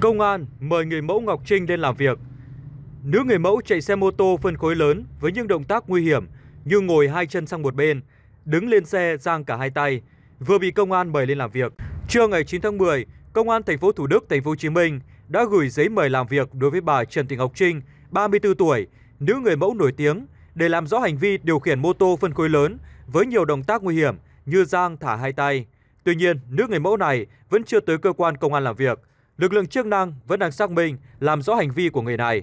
Công an mời người mẫu Ngọc Trinh lên làm việc. Nữ người mẫu chạy xe mô tô phân khối lớn với những động tác nguy hiểm như ngồi hai chân sang một bên, đứng lên xe giang cả hai tay, vừa bị công an mời lên làm việc. Trưa ngày 9 tháng 10, Công an thành phố Thủ Đức, thành phố Hồ Chí Minh đã gửi giấy mời làm việc đối với bà Trần Thị Ngọc Trinh, 34 tuổi, nữ người mẫu nổi tiếng để làm rõ hành vi điều khiển mô tô phân khối lớn với nhiều động tác nguy hiểm như giang thả hai tay. Tuy nhiên, nữ người mẫu này vẫn chưa tới cơ quan công an làm việc lực lượng chức năng vẫn đang xác minh làm rõ hành vi của người này.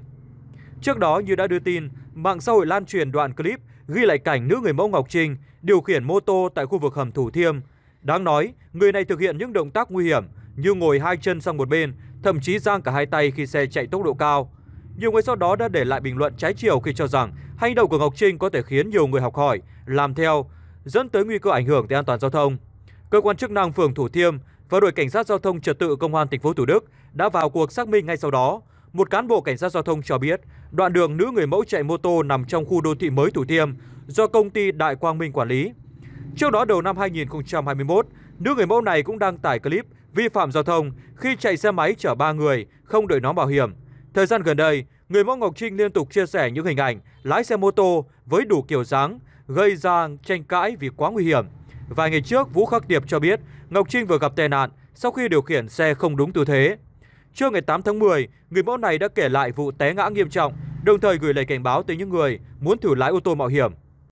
Trước đó như đã đưa tin, mạng xã hội lan truyền đoạn clip ghi lại cảnh nữ người mẫu Ngọc Trinh điều khiển mô tô tại khu vực hầm Thủ Thiêm. Đáng nói, người này thực hiện những động tác nguy hiểm như ngồi hai chân sang một bên, thậm chí giang cả hai tay khi xe chạy tốc độ cao. Nhiều người sau đó đã để lại bình luận trái chiều khi cho rằng hành động của Ngọc Trinh có thể khiến nhiều người học hỏi, làm theo, dẫn tới nguy cơ ảnh hưởng tới an toàn giao thông. Cơ quan chức năng phường Thủ Thiêm và đội cảnh sát giao thông trật tự công an thành phố Thủ Đức đã vào cuộc xác minh ngay sau đó. Một cán bộ cảnh sát giao thông cho biết, đoạn đường nữ người mẫu chạy mô tô nằm trong khu đô thị mới Thủ Thiêm do công ty Đại Quang Minh quản lý. Trước đó đầu năm 2021, nữ người mẫu này cũng đăng tải clip vi phạm giao thông khi chạy xe máy chở 3 người không đội nón bảo hiểm. Thời gian gần đây, người mẫu Ngọc Trinh liên tục chia sẻ những hình ảnh lái xe mô tô với đủ kiểu dáng, gây ra tranh cãi vì quá nguy hiểm. Vài ngày trước, Vũ Khắc Điệp cho biết Ngọc Trinh vừa gặp tai nạn sau khi điều khiển xe không đúng tư thế. Trưa ngày 8 tháng 10, người mẫu này đã kể lại vụ té ngã nghiêm trọng, đồng thời gửi lời cảnh báo tới những người muốn thử lái ô tô mạo hiểm.